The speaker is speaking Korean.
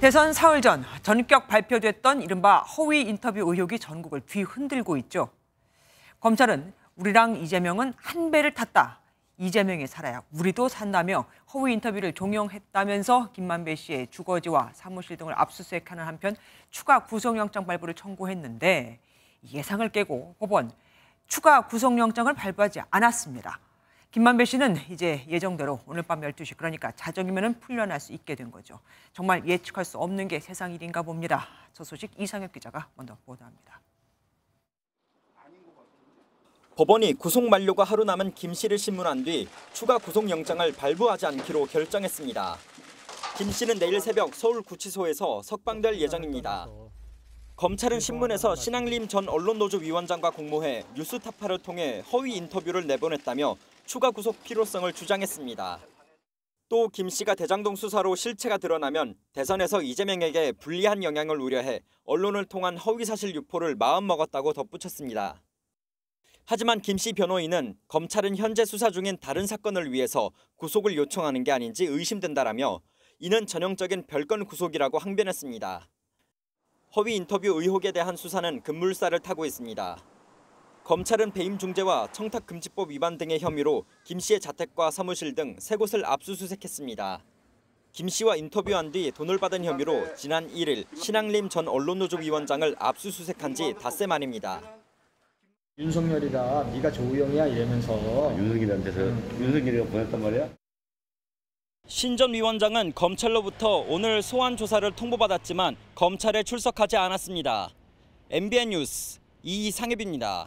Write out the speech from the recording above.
대선 사흘 전 전격 발표됐던 이른바 허위 인터뷰 의혹이 전국을 뒤흔들고 있죠. 검찰은 우리랑 이재명은 한 배를 탔다. 이재명이 살아야 우리도 산다며 허위 인터뷰를 종용했다면서 김만배 씨의 주거지와 사무실 등을 압수수색하는 한편 추가 구속영장 발부를 청구했는데 예상을 깨고 법원 추가 구속영장을 발부하지 않았습니다. 김만배 씨는 이제 예정대로 오늘 밤 12시 그러니까 자정이면 풀려날 수 있게 된 거죠. 정말 예측할 수 없는 게 세상 일인가 봅니다. 저 소식 이상혁 기자가 먼저 보도합니다. 법원이 구속 만료가 하루 남은 김 씨를 심문한 뒤 추가 구속영장을 발부하지 않기로 결정했습니다. 김 씨는 내일 새벽 서울구치소에서 석방될 예정입니다. 검찰은 신문에서 신앙림 전 언론노조 위원장과 공모해 뉴스타파를 통해 허위 인터뷰를 내보냈다며 추가 구속 필요성을 주장했습니다. 또 김 씨가 대장동 수사로 실체가 드러나면 대선에서 이재명에게 불리한 영향을 우려해 언론을 통한 허위사실 유포를 마음먹었다고 덧붙였습니다. 하지만 김 씨 변호인은 검찰은 현재 수사 중인 다른 사건을 위해서 구속을 요청하는 게 아닌지 의심된다라며 이는 전형적인 별건 구속이라고 항변했습니다. 허위 인터뷰 의혹에 대한 수사는 급물살을 타고 있습니다. 검찰은 배임 중재와 청탁금지법 위반 등의 혐의로 김 씨의 자택과 사무실 등 세 곳을 압수수색했습니다. 김 씨와 인터뷰한 뒤 돈을 받은 혐의로 지난 1일 신앙림 전 언론노조 위원장을 압수수색한 지 닷새 만입니다. 윤석열이다, 네가 조우영이야 이러면서 윤석열한테서 음. 윤석열이가 보냈단 말이야? 신 전 위원장은 검찰로부터 오늘 소환 조사를 통보받았지만 검찰에 출석하지 않았습니다. MBN 뉴스 이상엽입니다.